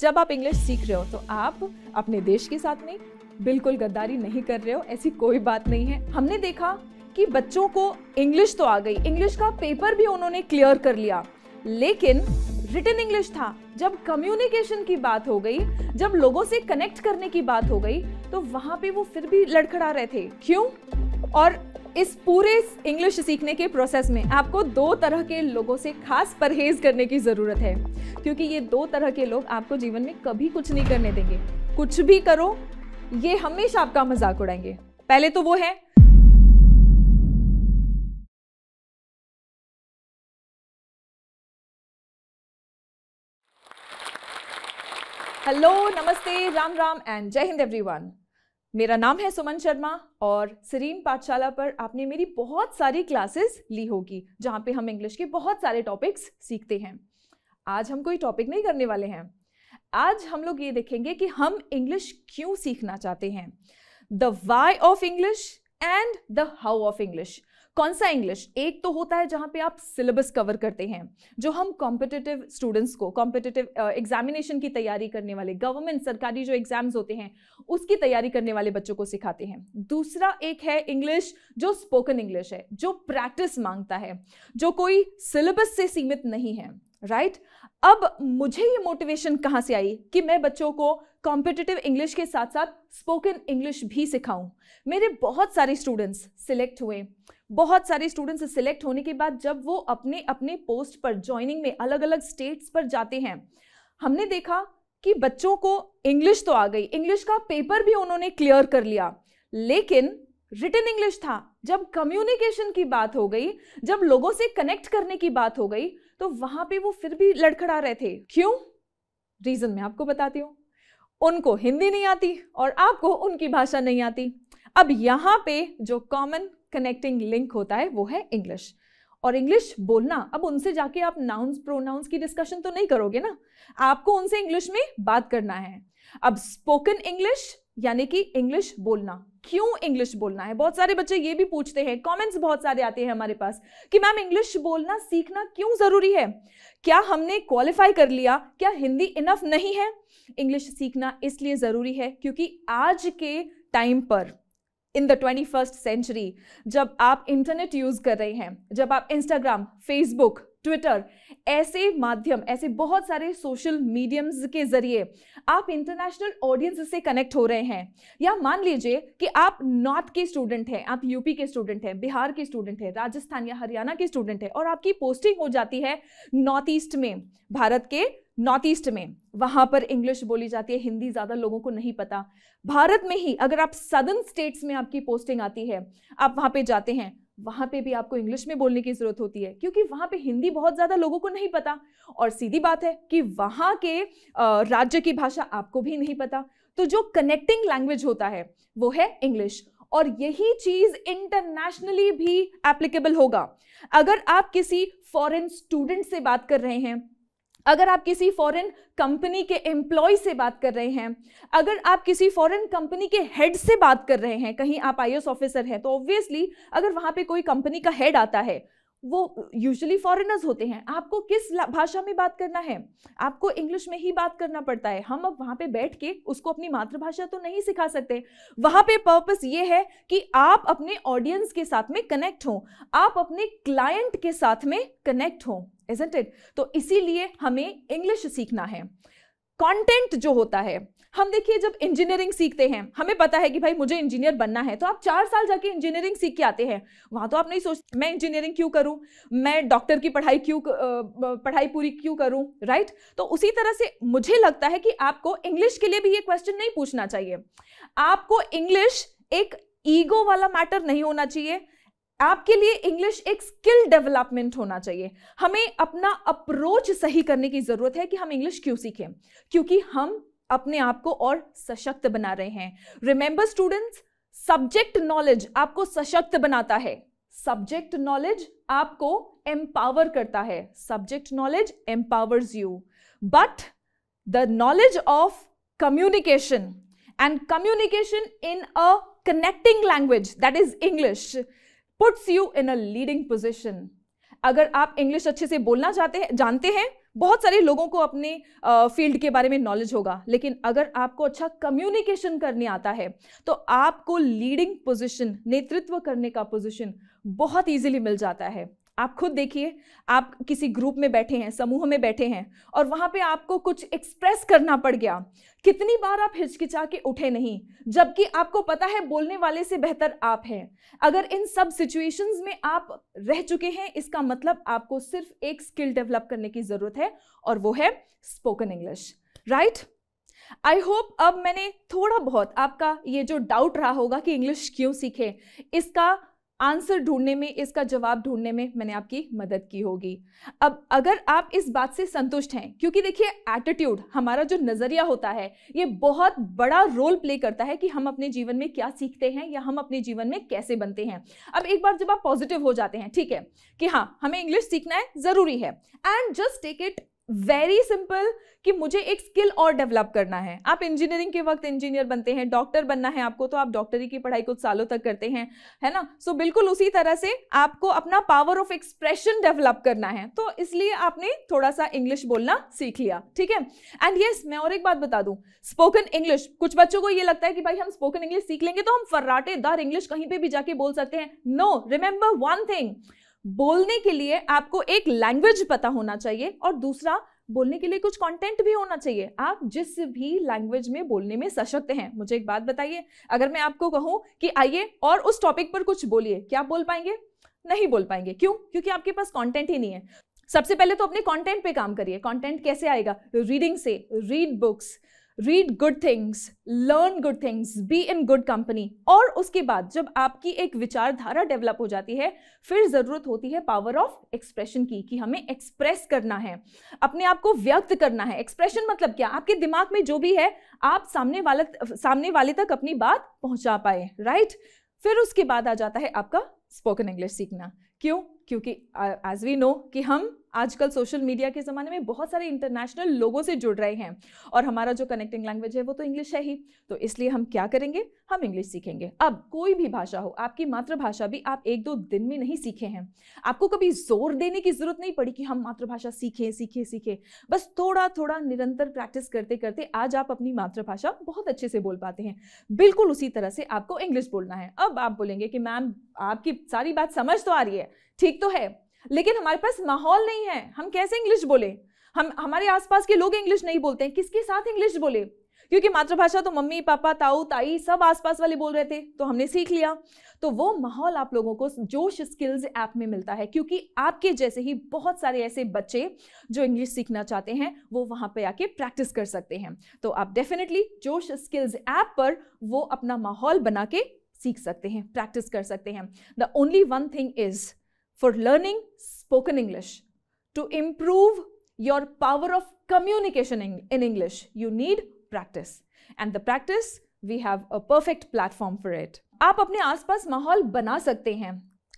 जब आप इंग्लिश सीख रहे हो तो आप अपने देश के साथ में बिल्कुल गद्दारी नहीं कर रहे हो ऐसी कोई बात नहीं है हमने देखा कि बच्चों को इंग्लिश तो आ गई इंग्लिश का पेपर भी उन्होंने क्लियर कर लिया लेकिन रिटर्न इंग्लिश था जब कम्युनिकेशन की बात हो गई जब लोगों से कनेक्ट करने की बात हो गई तो वहां पे वो फिर भी लड़खड़ा रहे थे क्यों और इस पूरे इंग्लिश सीखने के प्रोसेस में आपको दो तरह के लोगों से खास परहेज करने की ज़रूरत है क्योंकि ये दो तरह के लोग आपको जीवन में कभी कुछ नहीं करने देंगे कुछ भी करो ये हमेशा आपका मजाक उड़ाएंगे पहले तो वो है हेलो नमस्ते राम राम एंड जय हिंद एवरीवन मेरा नाम है सुमन शर्मा और सरीन पाठशाला पर आपने मेरी बहुत सारी क्लासेस ली होगी जहाँ पे हम इंग्लिश के बहुत सारे टॉपिक्स सीखते हैं आज हम कोई टॉपिक नहीं करने वाले हैं आज हम लोग ये देखेंगे कि हम इंग्लिश क्यों सीखना चाहते हैं the why of English and the how of English कौन सा इंग्लिश एक तो होता है जहाँ पे आप सिलेबस कवर करते हैं जो हम कॉम्पिटिटिव स्टूडेंट्स को कॉम्पिटिटिव एग्जामिनेशन की तैयारी करने वाले गवर्नमेंट सरकारी जो एग्जाम्स होते हैं उसकी तैयारी करने वाले बच्चों को सिखाते हैं दूसरा एक है इंग्लिश जो स्पोकन इंग्लिश है जो प्रैक्टिस मांगता है जो कोई सिलेबस से सीमित नहीं है राइट right? अब मुझे ये मोटिवेशन कहाँ से आई कि मैं बच्चों को कॉम्पिटिटिव इंग्लिश के साथ साथ स्पोकन इंग्लिश भी सिखाऊं मेरे बहुत सारे स्टूडेंट्स सिलेक्ट हुए बहुत सारे स्टूडेंट्स सिलेक्ट होने के बाद जब वो अपने अपने पोस्ट पर ज्वाइनिंग में अलग अलग स्टेट्स पर जाते हैं हमने देखा कि बच्चों को इंग्लिश तो आ गई इंग्लिश का पेपर भी उन्होंने क्लियर कर लिया लेकिन रिटर्न इंग्लिश था जब कम्युनिकेशन की बात हो गई जब लोगों से कनेक्ट करने की बात हो गई तो वहां पे वो फिर भी लड़खड़ा रहे थे क्यों रीजन मैं आपको बताती हूँ उनको हिंदी नहीं आती और आपको उनकी भाषा नहीं आती अब यहां पे जो कॉमन कनेक्टिंग लिंक होता है वो है इंग्लिश और इंग्लिश बोलना अब उनसे जाके आप नाउन्स प्रोनाउंस की डिस्कशन तो नहीं करोगे ना आपको उनसे इंग्लिश में बात करना है अब स्पोकन इंग्लिश यानी कि इंग्लिश बोलना क्यों इंग्लिश बोलना है बहुत सारे बच्चे ये भी पूछते हैं कमेंट्स बहुत सारे आते हैं हमारे पास कि मैम इंग्लिश बोलना सीखना क्यों ज़रूरी है क्या हमने क्वालिफाई कर लिया क्या हिंदी इनफ नहीं है इंग्लिश सीखना इसलिए ज़रूरी है क्योंकि आज के टाइम पर in the twenty first century जब आप इंटरनेट यूज़ कर रहे हैं जब आप इंस्टाग्राम फेसबुक ट्विटर ऐसे माध्यम ऐसे बहुत सारे सोशल मीडियम्स के जरिए आप इंटरनेशनल ऑडियंस से कनेक्ट हो रहे हैं या मान लीजिए कि आप नॉर्थ के स्टूडेंट हैं आप यूपी के स्टूडेंट हैं बिहार के स्टूडेंट हैं राजस्थान या हरियाणा के स्टूडेंट हैं और आपकी पोस्टिंग हो जाती है नॉर्थ ईस्ट में भारत के नॉर्थ ईस्ट में वहाँ पर इंग्लिश बोली जाती है हिंदी ज़्यादा लोगों को नहीं पता भारत में ही अगर आप सदर्न स्टेट्स में आपकी पोस्टिंग आती है आप वहाँ पे जाते हैं वहाँ पे भी आपको इंग्लिश में बोलने की ज़रूरत होती है क्योंकि वहाँ पे हिंदी बहुत ज़्यादा लोगों को नहीं पता और सीधी बात है कि वहाँ के राज्य की भाषा आपको भी नहीं पता तो जो कनेक्टिंग लैंग्वेज होता है वो है इंग्लिश और यही चीज इंटरनेशनली भी एप्लीकेबल होगा अगर आप किसी फॉरेन स्टूडेंट से बात कर रहे हैं अगर आप किसी फॉरेन कंपनी के एम्प्लॉय से बात कर रहे हैं अगर आप किसी फॉरेन कंपनी के हेड से बात कर रहे हैं कहीं आप आई ऑफिसर हैं तो ऑब्वियसली अगर वहाँ पे कोई कंपनी का हेड आता है वो यूजली फॉरेनर्स होते हैं आपको किस भाषा में बात करना है आपको इंग्लिश में ही बात करना पड़ता है हम अब वहाँ पे बैठ के उसको अपनी मातृभाषा तो नहीं सिखा सकते वहाँ पे पर्पस ये है कि आप अपने ऑडियंस के साथ में कनेक्ट हो आप अपने क्लाइंट के साथ में कनेक्ट हो इजेंट इट तो इसीलिए हमें इंग्लिश सीखना है कंटेंट जो होता है हम देखिए जब इंजीनियरिंग सीखते हैं हमें पता है कि भाई मुझे इंजीनियर बनना है तो आप चार साल जाके इंजीनियरिंग सीख के आते हैं वहां तो आप नहीं सोचते मैं इंजीनियरिंग क्यों करूं मैं डॉक्टर की पढ़ाई क्यों पढ़ाई पूरी क्यों करूं राइट तो उसी तरह से मुझे लगता है कि आपको इंग्लिश के लिए भी ये क्वेश्चन नहीं पूछना चाहिए आपको इंग्लिश एक ईगो वाला मैटर नहीं होना चाहिए आपके लिए इंग्लिश एक स्किल डेवलपमेंट होना चाहिए हमें अपना अप्रोच सही करने की ज़रूरत है कि हम इंग्लिश क्यों सीखें क्योंकि हम अपने आप को और सशक्त बना रहे हैं रिमेंबर स्टूडेंट्स सब्जेक्ट नॉलेज आपको सशक्त बनाता है सब्जेक्ट नॉलेज आपको एम्पावर करता है subject knowledge empowers you but the knowledge of communication and communication in a connecting language that is English puts you in a leading position अगर आप English अच्छे से बोलना चाहते हैं जानते हैं बहुत सारे लोगों को अपने फील्ड के बारे में नॉलेज होगा लेकिन अगर आपको अच्छा कम्युनिकेशन करने आता है तो आपको लीडिंग पोजीशन नेतृत्व करने का पोजीशन बहुत इजीली मिल जाता है आप खुद देखिए आप किसी ग्रुप में बैठे हैं समूह में बैठे हैं और वहां पे आपको कुछ एक्सप्रेस करना पड़ गया कितनी बार आप हिचकिचा के उठे नहीं जबकि आपको पता है बोलने वाले से बेहतर आप हैं अगर इन सब सिचुएशंस में आप रह चुके हैं इसका मतलब आपको सिर्फ एक स्किल डेवलप करने की ज़रूरत है और वो है spoken English right I hope अब मैंने थोड़ा बहुत आपका ये जो डाउट रहा होगा कि इंग्लिश क्यों सीखे इसका आंसर ढूंढने में इसका जवाब ढूंढने में मैंने आपकी मदद की होगी अब अगर आप इस बात से संतुष्ट हैं क्योंकि देखिए एटीट्यूड हमारा जो नज़रिया होता है ये बहुत बड़ा रोल प्ले करता है कि हम अपने जीवन में क्या सीखते हैं या हम अपने जीवन में कैसे बनते हैं अब एक बार जब आप पॉजिटिव हो जाते हैं ठीक है कि हाँ हमें इंग्लिश सीखना है ज़रूरी है and just take it very simple कि मुझे एक स्किल और डेवलप करना है आप इंजीनियरिंग के वक्त इंजीनियर बनते हैं डॉक्टर बनना है आपको तो आप डॉक्टरी की पढ़ाई कुछ सालों तक करते हैं है ना सो so, बिल्कुल उसी तरह से आपको अपना पावर ऑफ एक्सप्रेशन डेवलप करना है तो इसलिए आपने थोड़ा सा इंग्लिश बोलना सीख लिया ठीक है एंड येस मैं और एक बात बता दूं स्पोकन इंग्लिश कुछ बच्चों को ये लगता है कि भाई हम स्पोकन इंग्लिश सीख लेंगे तो हम फर्राटेदार इंग्लिश कहीं पर भी जाके बोल सकते हैं नो रिमेंबर वन थिंग बोलने के लिए आपको एक लैंग्वेज पता होना चाहिए और दूसरा बोलने के लिए कुछ कंटेंट भी होना चाहिए आप जिस भी लैंग्वेज में बोलने में सशक्त हैं मुझे एक बात बताइए अगर मैं आपको कहूं कि आइए और उस टॉपिक पर कुछ बोलिए क्या बोल पाएंगे नहीं बोल पाएंगे क्यों क्योंकि आपके पास कंटेंट ही नहीं है सबसे पहले तो अपने कंटेंट पे काम करिए कंटेंट कैसे आएगा रीडिंग से read books read good things learn good things be in good company और उसके बाद जब आपकी एक विचारधारा डेवलप हो जाती है फिर ज़रूरत होती है पावर ऑफ एक्सप्रेशन की कि हमें एक्सप्रेस करना है अपने आप को व्यक्त करना है एक्सप्रेशन मतलब क्या आपके दिमाग में जो भी है आप सामने वाले सामने वाले तक अपनी बात पहुंचा पाए राइट फिर उसके बाद आ जाता है आपका स्पोकन इंग्लिश सीखना क्यों क्योंकि एज वी नो कि हम आजकल सोशल मीडिया के ज़माने में बहुत सारे इंटरनेशनल लोगों से जुड़ रहे हैं और हमारा जो कनेक्टिंग लैंग्वेज है वो तो इंग्लिश है ही तो इसलिए हम क्या करेंगे हम इंग्लिश सीखेंगे अब कोई भी भाषा हो आपकी मातृभाषा भी आप एक दो दिन में नहीं सीखे हैं आपको कभी जोर देने की ज़रूरत नहीं पड़ी कि हम मातृभाषा सीखें सीखें सीखें बस थोड़ा थोड़ा निरंतर प्रैक्टिस करते करते आज आप अपनी मातृभाषा बहुत अच्छे से बोल पाते हैं बिल्कुल उसी तरह से आपको इंग्लिश बोलना है अब आप बोलेंगे कि मैम आपकी सारी बात समझ तो आ रही है ठीक तो है लेकिन हमारे पास माहौल नहीं है हम कैसे इंग्लिश बोले हम हमारे आसपास के लोग इंग्लिश नहीं बोलते हैं किसके साथ इंग्लिश बोले क्योंकि मातृभाषा तो मम्मी पापा ताऊ ताई सब आसपास वाले बोल रहे थे तो हमने सीख लिया तो वो माहौल आप लोगों को जोश स्किल्स ऐप में मिलता है क्योंकि आपके जैसे ही बहुत सारे ऐसे बच्चे जो इंग्लिश सीखना चाहते हैं वो वहां पे आके प्रैक्टिस कर सकते हैं तो आप डेफिनेटली जोश स्किल्स ऐप पर वो अपना माहौल बना के सीख सकते हैं प्रैक्टिस कर सकते हैं the only one thing is for learning spoken English. To improve your power of communication in English, you need practice. And the practice, we have a perfect platform for it. आप अपने आसपास माहौल बना सकते हैं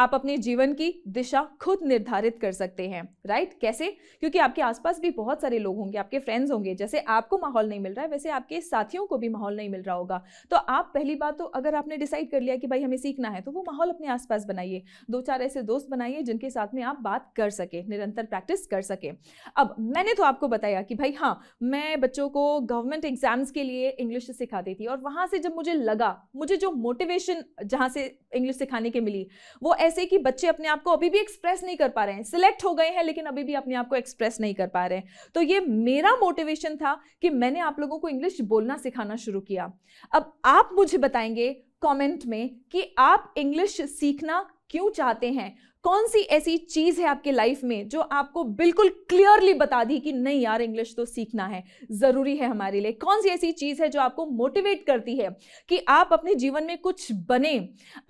आप अपने जीवन की दिशा खुद निर्धारित कर सकते हैं राइट कैसे क्योंकि आपके आसपास भी बहुत सारे लोग होंगे आपके फ्रेंड्स होंगे जैसे आपको माहौल नहीं मिल रहा है वैसे आपके साथियों को भी माहौल नहीं मिल रहा होगा तो आप पहली बात तो अगर आपने डिसाइड कर लिया कि भाई हमें सीखना है तो वो माहौल अपने आसपास बनाइए दो चार ऐसे दोस्त बनाइए जिनके साथ में आप बात कर सके निरंतर प्रैक्टिस कर सके अब मैंने तो आपको बताया कि भाई हाँ मैं बच्चों को गवर्नमेंट एग्जाम्स के लिए इंग्लिश सिखाती थी और वहाँ से जब मुझे लगा मुझे जो मोटिवेशन जहाँ से इंग्लिश सिखाने के मिली वो ऐसे कि बच्चे अपने आप को अभी भी एक्सप्रेस नहीं कर पा रहे हैं सिलेक्ट हो गए हैं लेकिन अभी भी अपने आप को एक्सप्रेस नहीं कर पा रहे हैं तो ये मेरा मोटिवेशन था कि मैंने आप लोगों को इंग्लिश बोलना सिखाना शुरू किया अब आप मुझे बताएंगे कमेंट में कि आप इंग्लिश सीखना क्यों चाहते हैं कौन सी ऐसी चीज़ है आपके लाइफ में जो आपको बिल्कुल क्लियरली बता दी कि नहीं यार इंग्लिश तो सीखना है ज़रूरी है हमारे लिए कौन सी ऐसी चीज़ है जो आपको मोटिवेट करती है कि आप अपने जीवन में कुछ बने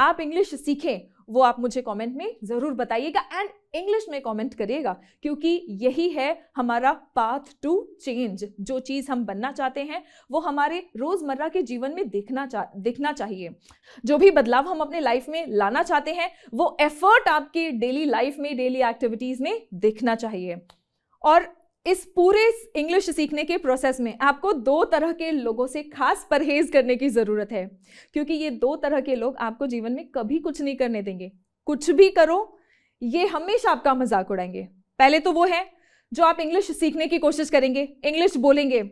आप इंग्लिश सीखें वो आप मुझे कमेंट में ज़रूर बताइएगा एंड इंग्लिश में कमेंट करिएगा क्योंकि यही है हमारा पाथ टू चेंज जो चीज़ हम बनना चाहते हैं वो हमारे रोज़मर्रा के जीवन में देखना चा देखना चाहिए जो भी बदलाव हम अपने लाइफ में लाना चाहते हैं वो एफर्ट आपके डेली लाइफ में डेली एक्टिविटीज़ में देखना चाहिए और इस पूरे इंग्लिश सीखने के प्रोसेस में आपको दो तरह के लोगों से खास परहेज करने की ज़रूरत है क्योंकि ये दो तरह के लोग आपको जीवन में कभी कुछ नहीं करने देंगे कुछ भी करो ये हमेशा आपका मजाक उड़ाएंगे पहले तो वो है जो आप इंग्लिश सीखने की कोशिश करेंगे इंग्लिश बोलेंगे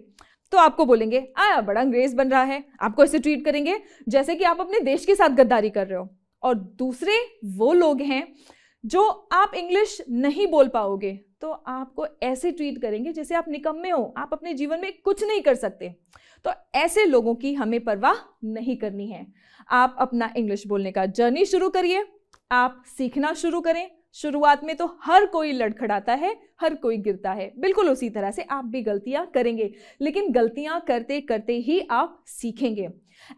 तो आपको बोलेंगे आया बड़ा अंग्रेज बन रहा है आपको ऐसे ट्रीट करेंगे जैसे कि आप अपने देश के साथ गद्दारी कर रहे हो और दूसरे वो लोग हैं जो आप इंग्लिश नहीं बोल पाओगे तो आपको ऐसे ट्रीट करेंगे जैसे आप निकम्मे हो आप अपने जीवन में कुछ नहीं कर सकते तो ऐसे लोगों की हमें परवाह नहीं करनी है आप अपना इंग्लिश बोलने का जर्नी शुरू करिए आप सीखना शुरू करें शुरुआत में तो हर कोई लड़खड़ाता है हर कोई गिरता है बिल्कुल उसी तरह से आप भी गलतियां करेंगे लेकिन गलतियां करते करते ही आप सीखेंगे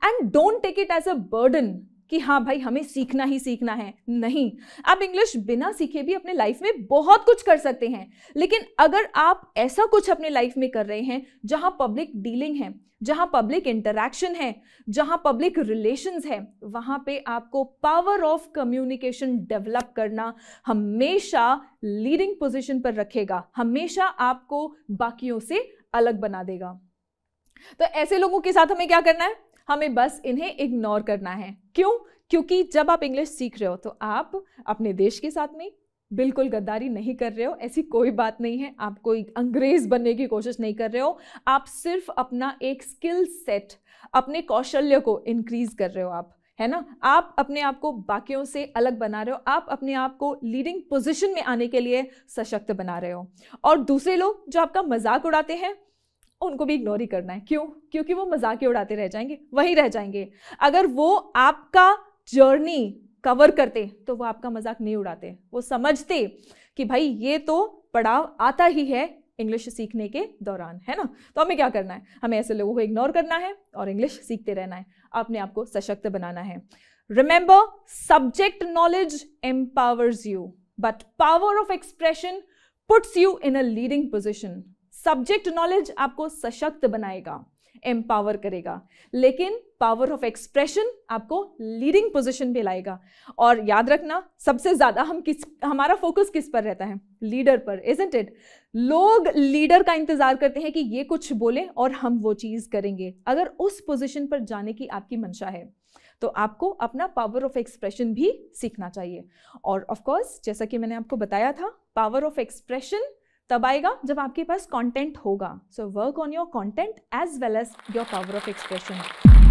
and don't take it as a burden कि हाँ भाई हमें सीखना ही सीखना है नहीं आप इंग्लिश बिना सीखे भी अपने लाइफ में बहुत कुछ कर सकते हैं लेकिन अगर आप ऐसा कुछ अपने लाइफ में कर रहे हैं जहाँ पब्लिक डीलिंग है जहाँ पब्लिक इंटरेक्शन है जहाँ पब्लिक रिलेशंस है वहाँ पे आपको पावर ऑफ कम्युनिकेशन डेवलप करना हमेशा लीडिंग पोजीशन पर रखेगा हमेशा आपको बाकियों से अलग बना देगा तो ऐसे लोगों के साथ हमें क्या करना है हमें बस इन्हें इग्नोर करना है क्यों क्योंकि जब आप इंग्लिश सीख रहे हो तो आप अपने देश के साथ में बिल्कुल गद्दारी नहीं कर रहे हो ऐसी कोई बात नहीं है आप कोई अंग्रेज बनने की कोशिश नहीं कर रहे हो आप सिर्फ अपना एक स्किल सेट अपने कौशल्य को इंक्रीज कर रहे हो आप है ना आप अपने आप को बाकियों से अलग बना रहे हो आप अपने आप को लीडिंग पोजीशन में आने के लिए सशक्त बना रहे हो और दूसरे लोग जो आपका मजाक उड़ाते हैं उनको भी इग्नोर ही करना है क्यों क्योंकि वो मजाक ही उड़ाते रह जाएंगे वहीं रह जाएंगे अगर वो आपका जर्नी कवर करते तो वो आपका मजाक नहीं उड़ाते वो समझते कि भाई ये तो पड़ाव आता ही है इंग्लिश सीखने के दौरान है ना तो हमें क्या करना है हमें ऐसे लोगों को इग्नोर करना है और इंग्लिश सीखते रहना है अपने आप को सशक्त बनाना है remember subject knowledge empowers you but power of expression puts you in a leading position subject knowledge आपको सशक्त बनाएगा एम्पावर करेगा लेकिन पावर ऑफ एक्सप्रेशन आपको लीडिंग पोजिशन पे लाएगा और याद रखना सबसे ज़्यादा हम किस हमारा फोकस किस पर रहता है लीडर पर इजेंट इट लोग लीडर का इंतज़ार करते हैं कि ये कुछ बोले और हम वो चीज़ करेंगे अगर उस पोजिशन पर जाने की आपकी मंशा है तो आपको अपना पावर ऑफ एक्सप्रेशन भी सीखना चाहिए और ऑफकोर्स जैसा कि मैंने आपको बताया था पावर ऑफ एक्सप्रेशन तब आएगा जब आपके पास कंटेंट होगा so work on your content as well as your power of expression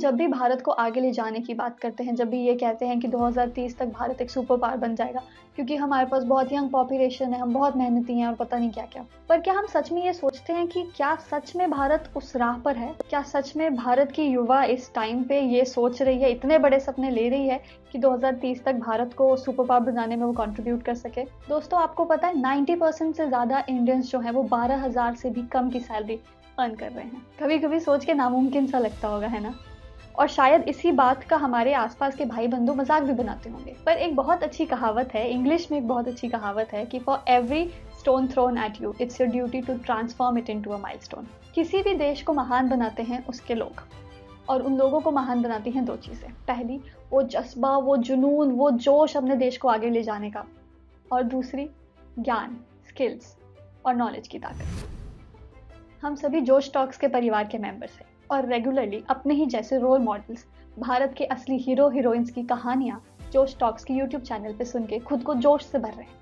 जब भी भारत को आगे ले जाने की बात करते हैं जब भी ये कहते हैं कि 2030 तक भारत एक सुपर पावर बन जाएगा क्योंकि हमारे पास बहुत यंग पॉपुलेशन है हम बहुत मेहनती हैं और पता नहीं क्या क्या पर क्या हम सच में ये सोचते हैं कि क्या सच में भारत उस राह पर है क्या सच में भारत की युवा इस टाइम पे ये सोच रही है इतने बड़े सपने ले रही है कि 2030 तक भारत को सुपर पावर बनाने में वो कंट्रीब्यूट कर सके दोस्तों आपको पता है नाइन्टी परसेंट से ज़्यादा इंडियंस जो है वो बारह से भी कम की सैलरी अर्न कर रहे हैं कभी कभी सोच के नामुमकिन सा लगता होगा है ना और शायद इसी बात का हमारे आसपास के भाई बंधु मजाक भी बनाते होंगे पर एक बहुत अच्छी कहावत है इंग्लिश में एक बहुत अच्छी कहावत है कि for every stone thrown at you it's your duty to transform it into a mile किसी भी देश को महान बनाते हैं उसके लोग और उन लोगों को महान बनाती हैं दो चीज़ें पहली वो जज्बा वो जुनून वो जोश अपने देश को आगे ले जाने का और दूसरी ज्ञान स्किल्स और नॉलेज की ताकत हम सभी जोश टॉक्स के परिवार के मेंबर्स हैं और रेगुलरली अपने ही जैसे रोल मॉडल्स भारत के असली हीरो हीरोइंस की कहानियाँ जोश टॉक्स के यूट्यूब चैनल पर सुन के खुद को जोश से भर रहे हैं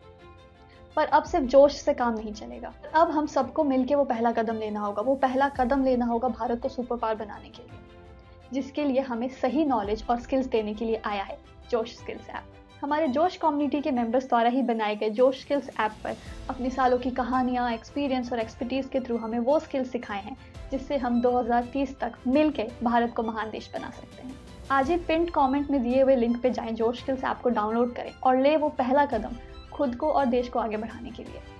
पर अब सिर्फ जोश से काम नहीं चलेगा अब हम सबको मिलके वो पहला कदम लेना होगा वो पहला कदम लेना होगा भारत को सुपर पावर बनाने के लिए जिसके लिए हमें सही नॉलेज और स्किल्स देने के लिए आया है जोश स्किल्स ऐप हमारे जोश कम्युनिटी के मेंबर्स द्वारा ही बनाए गए जोश स्किल्स ऐप पर अपने सालों की कहानियाँ एक्सपीरियंस और एक्सपर्टीज़ के थ्रू हमें वो स्किल्स सिखाए हैं जिससे हम 2030 तक मिलकर भारत को महान देश बना सकते हैं आज ही पिंट कमेंट में दिए हुए लिंक पे जाएं जोश स्किल्स ऐप को डाउनलोड करें और ले वो पहला कदम खुद को और देश को आगे बढ़ाने के लिए